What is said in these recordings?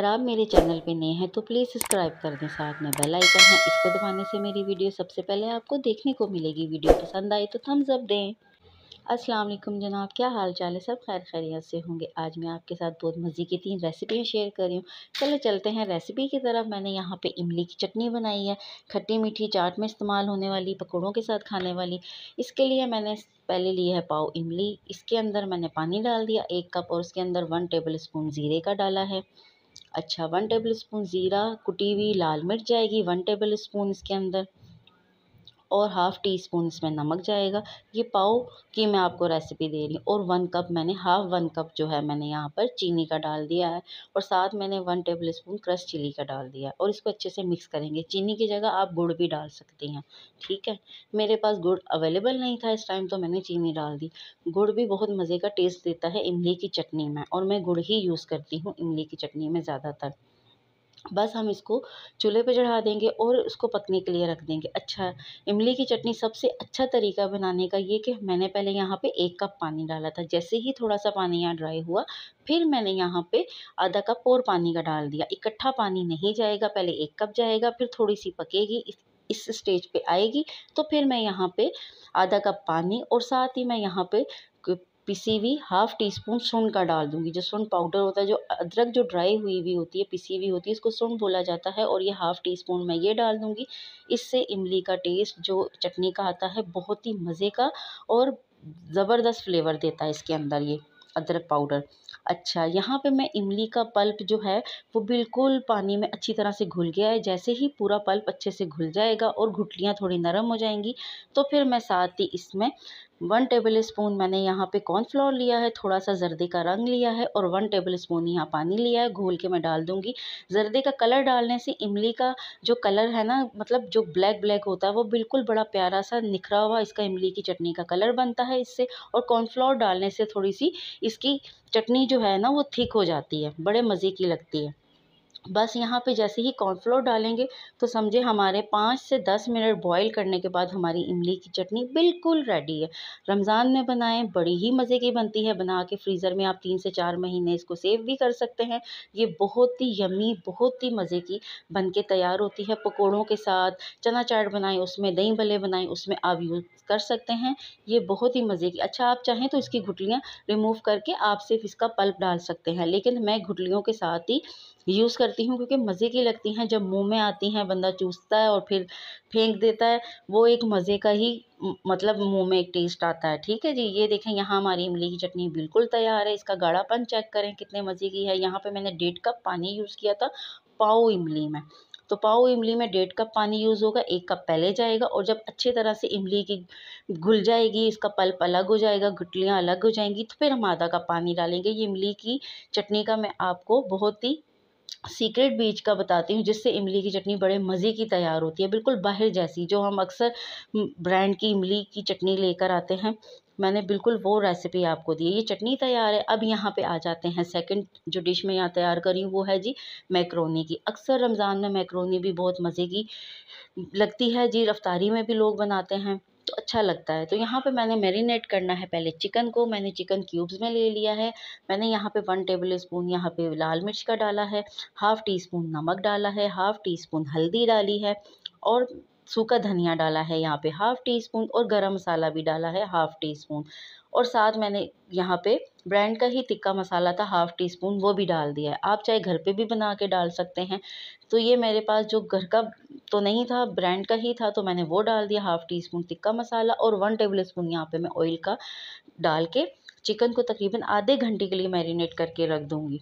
अगर आप मेरे चैनल पे नए हैं तो प्लीज़ सब्सक्राइब कर दें साथ में बेल आइकन है इसको दबाने से मेरी वीडियो सबसे पहले आपको देखने को मिलेगी वीडियो पसंद आए तो थम्स अप दें अस्सलाम वालेकुम जनाब क्या हाल चाल है सब खैर खैरियत से होंगे आज मैं आपके साथ बहुत मज़े की तीन रेसिपियाँ शेयर कर रही हूँ चलो चलते हैं रेसिपी की तरफ मैंने यहाँ पे इमली की चटनी बनाई है खट्टी मीठी चाट में इस्तेमाल होने वाली पकौड़ों के साथ खाने वाली इसके लिए मैंने पहले लिया है पाव इमली इसके अंदर मैंने पानी डाल दिया एक कप और उसके अंदर वन टेबल स्पून ज़ीरे का डाला है अच्छा वन टेबल स्पून ज़ीरा कुटी हुई लाल मिर्च जाएगी वन टेबल स्पून इसके अंदर और हाफ़ टी स्पून इसमें नमक जाएगा ये पाव की मैं आपको रेसिपी दे रही हूँ और वन कप मैंने हाफ़ वन कप जो है मैंने यहाँ पर चीनी का डाल दिया है और साथ मैंने one tablespoon crush chilli का डाल दिया और इसको अच्छे से मिक्स करेंगे चीनी की जगह आप गुड़ भी डाल सकती हैं ठीक है मेरे पास गुड़ अवेलेबल नहीं था इस टाइम तो मैंने चीनी डाल दी गुड़ भी बहुत मज़े का टेस्ट देता है इमली की चटनी में और मैं गुड़ ही यूज़ करती हूँ इमली की चटनी में ज़्यादातर बस हम इसको चूल्हे पर चढ़ा देंगे और उसको पकने के लिए रख देंगे अच्छा इमली की चटनी सबसे अच्छा तरीका बनाने का ये कि मैंने पहले यहाँ पे एक कप पानी डाला था जैसे ही थोड़ा सा पानी यहाँ ड्राई हुआ फिर मैंने यहाँ पे आधा कप और पानी का डाल दिया इकट्ठा पानी नहीं जाएगा पहले एक कप जाएगा फिर थोड़ी सी पकेगी इस इस स्टेज पे आएगी तो फिर मैं यहाँ पे आधा कप पानी और साथ ही मैं यहाँ पे पिसी हुई हाफ़ टी स्पून सुन का डाल दूंगी जो सुन पाउडर होता है जो अदरक जो ड्राई हुई हुई होती है पिसी हुई होती है इसको सुन बोला जाता है और ये हाफ़ टी स्पून मैं ये डाल दूंगी इससे इमली का टेस्ट जो चटनी का आता है बहुत ही मज़े का और ज़बरदस्त फ्लेवर देता है इसके अंदर ये अदरक पाउडर अच्छा यहाँ पे मैं इमली का पल्प जो है वो बिल्कुल पानी में अच्छी तरह से घुल गया है जैसे ही पूरा पल्प अच्छे से घुल जाएगा और घुटलियाँ थोड़ी नरम हो जाएंगी तो फिर मैं साथ ही इसमें वन टेबल स्पून मैंने यहाँ पे कॉर्नफ्लोर लिया है थोड़ा सा जर्दे का रंग लिया है और वन टेबल स्पून यहाँ पानी लिया है घोल के मैं डाल दूँगी जर्दे का कलर डालने से इमली का जो कलर है ना मतलब जो ब्लैक ब्लैक होता है वो बिल्कुल बड़ा प्यारा सा निखरा हुआ इसका इमली की चटनी का कलर बनता है इससे और कॉर्नफ्लोर डालने से थोड़ी सी इसकी चटनी जो है ना वो थिक हो जाती है बड़े मज़े की लगती है बस यहाँ पे जैसे ही कॉर्नफ्लोर डालेंगे तो समझे हमारे पाँच से दस मिनट बॉईल करने के बाद हमारी इमली की चटनी बिल्कुल रेडी है रमज़ान में बनाएं बड़ी ही मज़े की बनती है बना के फ्रीज़र में आप तीन से चार महीने इसको सेव भी कर सकते हैं ये बहुत ही यमी बहुत ही मज़े की बन के तैयार होती है पकौड़ों के साथ चना चाट बनाएं उसमें दही भले बनाएं उसमें आप यूज़ कर सकते हैं ये बहुत ही मज़े की अच्छा आप चाहें तो इसकी घुटलियाँ रिमूव करके आप सिर्फ इसका पल्प डाल सकते हैं लेकिन मैं घुटलियों के साथ ही यूज़ कर करती हूँ क्योंकि मज़े की लगती हैं जब मुंह में आती हैं बंदा चूसता है और फिर फेंक देता है वो एक मज़े का ही मतलब मुंह में एक टेस्ट आता है ठीक है जी ये देखें यहाँ हमारी इमली की चटनी बिल्कुल तैयार है इसका गाढ़ापन चेक करें कितने मज़े की है यहाँ पर मैंने डेढ़ कप पानी यूज़ किया था पाओ इमली में तो पाओ इमली में डेढ़ कप पानी यूज़ होगा एक कप पहले जाएगा और जब अच्छी तरह से इमली की घुल जाएगी इसका पल्प अलग हो जाएगा गुटलियाँ अलग हो जाएंगी तो फिर हम आधा कप पानी डालेंगे ये इमली की चटनी का मैं आपको बहुत ही सीक्रेट बीज का बताती हूँ जिससे इमली की चटनी बड़े मज़े की तैयार होती है बिल्कुल बाहर जैसी जो हम अक्सर ब्रांड की इमली की चटनी लेकर आते हैं मैंने बिल्कुल वो रेसिपी आपको दी है ये चटनी तैयार है अब यहाँ पे आ जाते हैं सेकंड जो डिश मैं यहाँ तैयार करी हूँ वो है जी मैक्रोनी की अक्सर रमज़ान में मैक्रोनी भी बहुत मज़े की लगती है जी रफ्तारी में भी लोग बनाते हैं तो अच्छा लगता है तो यहाँ पे मैंने मैरिनेट करना है पहले चिकन को मैंने चिकन क्यूब्स में ले लिया है मैंने यहाँ पे वन टेबल स्पून यहाँ पे लाल मिर्च का डाला है हाफ़ टी स्पून नमक डाला है हाफ़ टी स्पून हल्दी डाली है और सूखा धनिया डाला है यहाँ पे हाफ़ टी स्पून और गरम मसाला भी डाला है हाफ़ टी स्पून और साथ मैंने यहाँ पे ब्रांड का ही टिक्का मसाला था हाफ़ टी स्पून वो भी डाल दिया है आप चाहे घर पे भी बना के डाल सकते हैं तो ये मेरे पास जो घर का तो नहीं था ब्रांड का ही था तो मैंने वो डाल दिया half teaspoon tikka masala और वन टेबल स्पून यहाँ पर मैं ऑयल का डाल के चिकन को तकरीबन आधे घंटे के लिए मैरिनेट करके रख दूँगी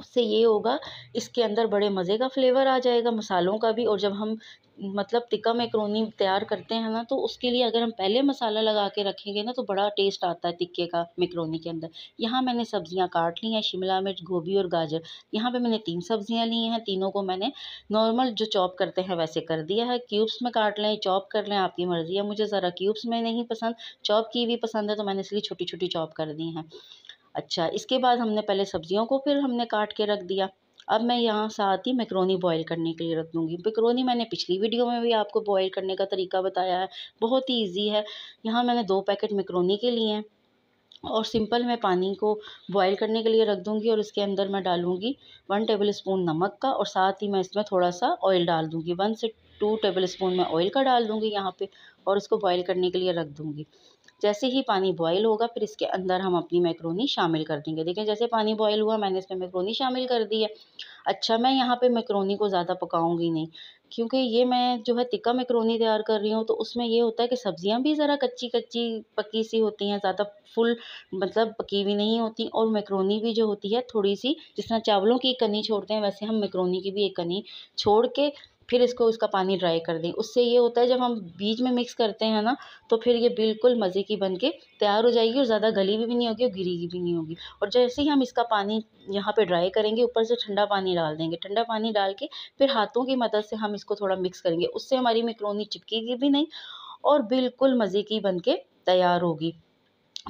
उससे ये होगा इसके अंदर बड़े मज़े का फ्लेवर आ जाएगा मसालों का भी और जब हम मतलब टिक्का मैक्रोनी तैयार करते हैं ना तो उसके लिए अगर हम पहले मसाला लगा के रखेंगे ना तो बड़ा टेस्ट आता है टिक्के का मैक्रोनी के अंदर यहाँ मैंने सब्जियाँ काट ली हैं शिमला मिर्च गोभी और गाजर यहाँ पे मैंने तीन सब्जियाँ ली हैं तीनों को मैंने नॉर्मल जो चॉप करते हैं वैसे कर दिया है क्यूब्स में काट लें चॉप कर लें आपकी मर्ज़ी है मुझे ज़रा क्यूब्स में नहीं पसंद चॉप की भी पसंद है तो मैंने इसलिए छोटी छोटी चॉप कर दी हैं अच्छा इसके बाद हमने पहले सब्जियों को फिर हमने काट के रख दिया अब मैं यहाँ साथ ही मैक्रोनी बॉईल करने के लिए रख दूँगी मैक्रोनी मैंने पिछली वीडियो में भी आपको बॉईल करने का तरीका बताया है बहुत ही ईजी है यहाँ मैंने दो पैकेट मैक्रोनी के लिए हैं और सिंपल मैं पानी को बॉईल करने के लिए रख दूँगी और इसके अंदर मैं डालूँगी वन टेबल स्पून नमक का और साथ ही मैं इसमें थोड़ा सा ऑयल डाल दूँगी वन से टू टेबल स्पून मैं ऑयल का डाल दूँगी यहाँ पर और इसको बॉयल करने के लिए रख दूँगी जैसे ही पानी बॉयल होगा फिर इसके अंदर हम अपनी मैक्रोनी शामिल कर देंगे देखिए जैसे पानी बॉयल हुआ मैंने इसमें मैक्रोनी शामिल कर दी है अच्छा मैं यहाँ पे मैक्रोनी को ज़्यादा पकाऊंगी नहीं क्योंकि ये मैं जो है तिक्का मैक्रोनी तैयार कर रही हूँ तो उसमें ये होता है कि सब्जियाँ भी ज़रा कच्ची कच्ची पकी सी होती हैं ज़्यादा फुल मतलब पकी हुई नहीं होती और मैक्रोनी भी जो होती है थोड़ी सी जिस तरह चावलों की एक कनी छोड़ते हैं वैसे हम मैक्रोनी की भी एक कनी छोड़ के फिर इसको उसका पानी ड्राई कर दें उससे ये होता है जब हम बीज में मिक्स करते हैं ना तो फिर ये बिल्कुल मज़े की बन के तैयार हो जाएगी और ज़्यादा गली भी, भी नहीं होगी और गिरी भी नहीं होगी और जैसे ही हम इसका पानी यहाँ पे ड्राई करेंगे ऊपर से ठंडा पानी डाल देंगे ठंडा पानी डाल के फिर हाथों की मदद से हम इसको थोड़ा मिक्स करेंगे उससे हमारी मिक्रोनी चिपकेगी भी नहीं और बिल्कुल मज़े की बन के तैयार होगी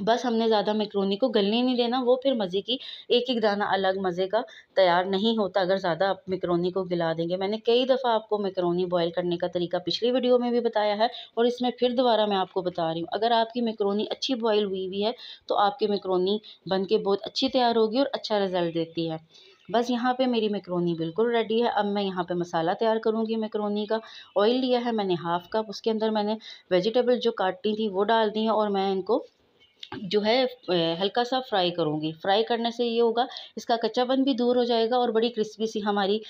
बस हमने ज़्यादा मैक्रोनी को गलने नहीं देना वो फिर मज़े की एक एक दाना अलग मज़े का तैयार नहीं होता अगर ज़्यादा आप मैक्रोनी को गिला देंगे मैंने कई दफ़ा आपको मैक्रोनी बॉयल करने का तरीका पिछली वीडियो में भी बताया है और इसमें फिर दोबारा मैं आपको बता रही हूँ अगर आपकी मैक्रोनी अच्छी बॉयल हुई हुई है तो आपकी मैक्रोनी बन के बहुत अच्छी तैयार होगी और अच्छा रिजल्ट देती है बस यहाँ पे मेरी मैक्रोनी बिल्कुल रेडी है अब मैं यहाँ पे मसाला तैयार करूँगी मैक्रोनी का ऑयल लिया है मैंने हाफ़ कप उसके अंदर मैंने वेजिटेबल जो काटनी थी वो डाल दी है और मैं इनको जो है हल्का सा फ्राई करूँगी फ्राई करने से ये होगा इसका कच्चापन भी दूर हो जाएगा और बड़ी क्रिस्पी सी हमारी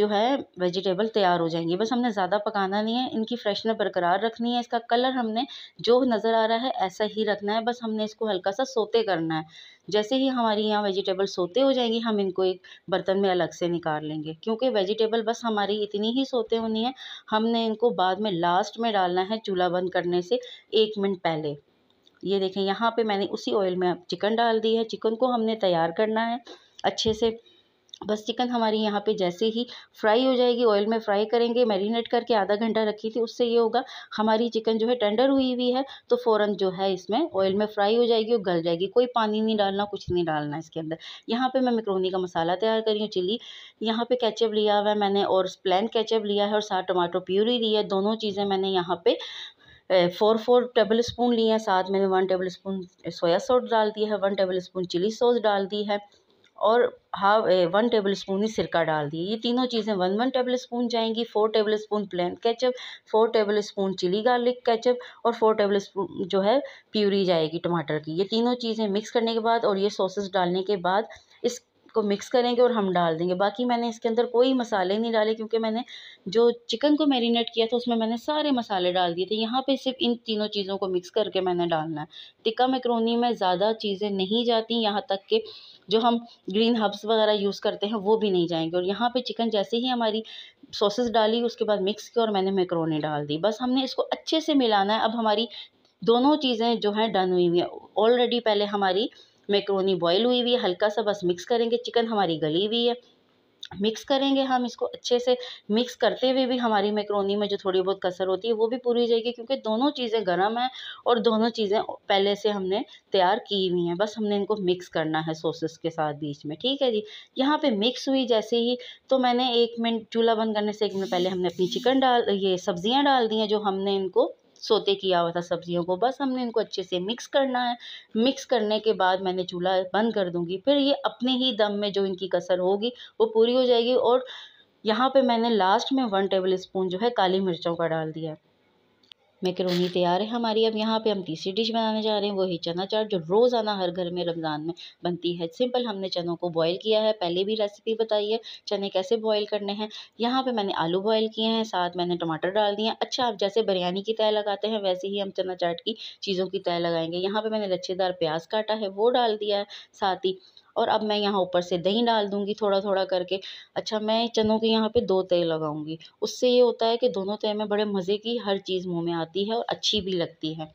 जो है वेजिटेबल तैयार हो जाएंगी बस हमने ज़्यादा पकाना नहीं है इनकी फ्रेशनेस बरकरार रखनी है इसका कलर हमने जो नज़र आ रहा है ऐसा ही रखना है बस हमने इसको हल्का सा सोते करना है जैसे ही हमारी यहाँ वेजिटेबल सोते हो जाएंगी हम इनको एक बर्तन में अलग से निकाल लेंगे क्योंकि वेजिटेबल बस हमारी इतनी ही सोते होनी है हमने इनको बाद में लास्ट में डालना है चूल्हा बंद करने से एक मिनट पहले ये देखें यहाँ पे मैंने उसी ऑयल में चिकन डाल दी है चिकन को हमने तैयार करना है अच्छे से बस चिकन हमारी यहाँ पे जैसे ही फ्राई हो जाएगी ऑयल में फ्राई करेंगे मैरिनेट करके आधा घंटा रखी थी उससे ये होगा हमारी चिकन जो है टेंडर हुई हुई है तो फ़ौरन जो है इसमें ऑयल में फ्राई हो जाएगी और गल जाएगी कोई पानी नहीं डालना कुछ नहीं डालना इसके अंदर यहाँ पे मैं मेकरोनी का मसाला तैयार करी हूँ चिली यहाँ पर कैचअप लिया हुआ है मैंने और प्लान कैचअप लिया है और साथ टमाटो प्यूरी ली है दोनों चीज़ें मैंने यहाँ पर फ़ोर फ़ोर टेबल स्पून लिए हैं साथ मैंने one tablespoon soya sauce डाल दिया है one tablespoon chilli sauce डाल दी है और हाफ वन टेबल स्पून ही सिरका डाल दिए ये तीनों चीज़ें वन वन टेबल स्पून जाएंगी four tablespoon plain ketchup four tablespoon chilli garlic ketchup और फोर टेबल स्पून जो है प्यूरी जाएगी टमाटर की ये तीनों चीज़ें मिक्स करने के बाद और ये सॉसेस डालने के बाद इस को मिक्स करेंगे और हम डाल देंगे बाकी मैंने इसके अंदर कोई मसाले नहीं डाले क्योंकि मैंने जो चिकन को मैरिनेट किया था उसमें मैंने सारे मसाले डाल दिए थे यहाँ पे सिर्फ इन तीनों चीज़ों को मिक्स करके मैंने डालना है टिक्का मैक्रोनी में ज़्यादा चीज़ें नहीं जाती यहाँ तक कि जो हम ग्रीन हर्ब्स वगैरह यूज़ करते हैं वो भी नहीं जाएंगे और यहाँ पे चिकन जैसे ही हमारी सॉसेस डाली उसके बाद मिक्स किया और मैंने मैक्रोनी डाल दी बस हमने इसको अच्छे से मिलाना है अब हमारी दोनों चीज़ें जो हैं डन हुई हुई हैं ऑलरेडी पहले हमारी मैक्रोनी बॉयल हुई हुई है हल्का सा बस मिक्स करेंगे चिकन हमारी गली हुई है मिक्स करेंगे हम इसको अच्छे से मिक्स करते हुए भी हमारी मैक्रोनी में जो थोड़ी बहुत कसर होती है वो भी पूरी हो जाएगी क्योंकि दोनों चीज़ें गर्म हैं और दोनों चीज़ें पहले से हमने तैयार की हुई हैं बस हमने इनको मिक्स करना है सॉसेस के साथ बीच में ठीक है जी यहाँ पे मिक्स हुई जैसे ही तो मैंने एक मिनट चूल्हा बंद करने से एक मिनट पहले हमने अपनी चिकन डाल ये सब्ज़ियाँ डाल दी हैं जो हमने इनको सोते किया हुआ था सब्जियों को बस हमने इनको अच्छे से मिक्स करना है मिक्स करने के बाद मैंने चूल्हा बंद कर दूंगी फिर ये अपने ही दम में जो इनकी कसर होगी वो पूरी हो जाएगी और यहाँ पे मैंने लास्ट में वन टेबल स्पून जो है काली मिर्चों का डाल दिया मैकरोनी तैयार है हमारी अब यहाँ पे हम तीसरी डिश बनाने जा रहे हैं वही चना चाट जो रोज़ाना हर घर में रमज़ान में बनती है सिंपल हमने चनों को बॉईल किया है पहले भी रेसिपी बताई है चने कैसे बॉईल करने हैं यहाँ पर मैंने आलू बॉयल किए हैं साथ मैंने टमाटर डाल दिए अच्छा आप जैसे बिरयानी की तय लगाते हैं वैसे ही हम चना चाट की चीज़ों की तय लगाएंगे यहाँ पर मैंने लच्छेदार प्याज काटा है वो डाल दिया है साथ ही और अब मैं यहाँ ऊपर से दही डाल दूंगी थोड़ा थोड़ा करके अच्छा मैं चनों के यहाँ पे दो तय लगाऊंगी उससे ये होता है कि दोनों तय में बड़े मज़े की हर चीज़ मुँह में आती है और अच्छी भी लगती है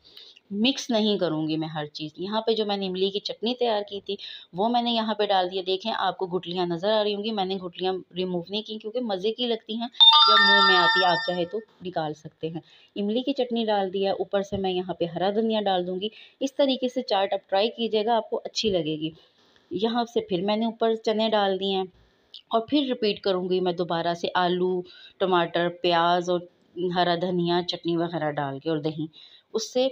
मिक्स नहीं करूँगी मैं हर चीज़ यहाँ पे जो मैंने इमली की चटनी तैयार की थी वो मैंने यहाँ पे डाल दिया देखें आपको गुटलियाँ नज़र आ रही होंगी मैंने गुटलियाँ रिमूव नहीं की क्योंकि मज़े की लगती हैं जब मुंह में आती है आप चाहे तो निकाल सकते हैं इमली की चटनी डाल दिया ऊपर से मैं यहाँ पर हरा धनिया डाल दूँगी इस तरीके से चाट आप ट्राई कीजिएगा आपको अच्छी लगेगी यहाँ से फिर मैंने ऊपर चने डाल दिए हैं और फिर रिपीट करूँगी मैं दोबारा से आलू टमाटर प्याज और हरा धनिया चटनी वगैरह डाल के और दही उससे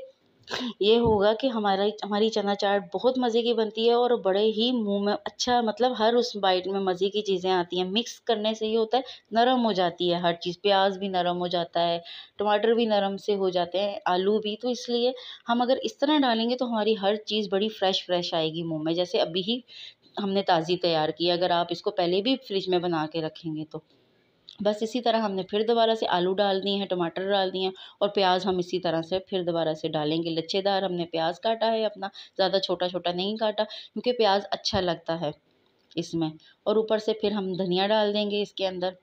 ये होगा कि हमारा हमारी चना चाट बहुत मज़े की बनती है और बड़े ही मुंह में अच्छा मतलब हर उस बाइट में मज़े की चीज़ें आती हैं मिक्स करने से ये होता है नरम हो जाती है हर चीज़ प्याज भी नरम हो जाता है टमाटर भी नरम से हो जाते हैं आलू भी तो इसलिए हम अगर इस तरह डालेंगे तो हमारी हर चीज़ बड़ी फ़्रेश फ्रेश आएगी मुँह में जैसे अभी ही हमने ताज़ी तैयार की अगर आप इसको पहले भी फ्रिज में बना के रखेंगे तो बस इसी तरह हमने फिर दोबारा से आलू डाल दिए हैं टमाटर डाल दिए हैं और प्याज हम इसी तरह से फिर दोबारा से डालेंगे लच्छेदार हमने प्याज काटा है अपना ज़्यादा छोटा छोटा नहीं काटा क्योंकि प्याज अच्छा लगता है इसमें और ऊपर से फिर हम धनिया डाल देंगे इसके अंदर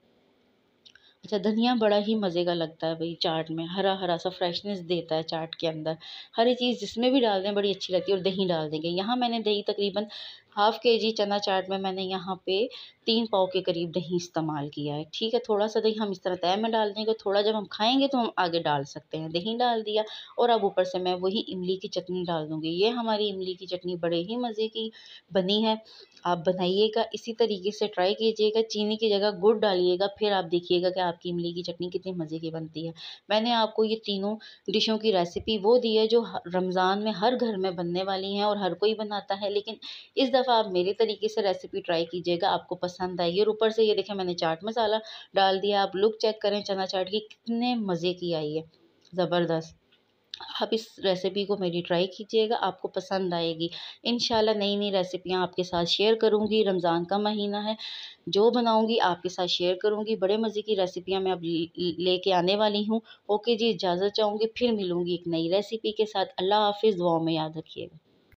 अच्छा धनिया बड़ा ही मज़े का लगता है भाई चाट में हरा हरा सा फ्रेशनेस देता है चाट के अंदर हर एक चीज़ जिसमें भी डाल दें बड़ी अच्छी लगती है और दही डाल देंगे यहाँ मैंने दही तकरीबन हाफ़ के जी चना चाट में मैंने यहाँ पे तीन पाव के करीब दही इस्तेमाल किया है ठीक है थोड़ा सा दही हम इस तरह तय में डाल देंगे थोड़ा जब हम खाएंगे तो हम आगे डाल सकते हैं दही डाल दिया और अब ऊपर से मैं वही इमली की चटनी डाल दूँगी ये हमारी इमली की चटनी बड़े ही मज़े की बनी है आप बनाइएगा इसी तरीके से ट्राई कीजिएगा चीनी की जगह गुड़ डालिएगा फिर आप देखिएगा कि आपकी इमली की चटनी कितनी मज़े की बनती है मैंने आपको ये तीनों डिशों की रेसिपी वो दी है जो रमज़ान में हर घर में बनने वाली हैं और हर कोई बनाता है लेकिन इस दफ़ा आप मेरे तरीके से रेसिपी ट्राई कीजिएगा आपको पसंद आएगी और ऊपर से ये देखें मैंने चाट मसाला डाल दिया आप लुक चेक करें चना चाट की कितने मज़े की आई है ज़बरदस्त आप इस रेसिपी को मेरी ट्राई कीजिएगा आपको पसंद आएगी इन नई नई रेसिपियाँ आपके साथ शेयर करूँगी रमज़ान का महीना है जो बनाऊँगी आपके साथ शेयर करूँगी बड़े मज़े की रेसिपियाँ मैं अब लेके आने वाली हूँ ओके जी इजाज़त चाहूँगी फिर मिलूँगी एक नई रेसिपी के साथ अल्लाह हाफिज़ दुआ में याद रखिएगा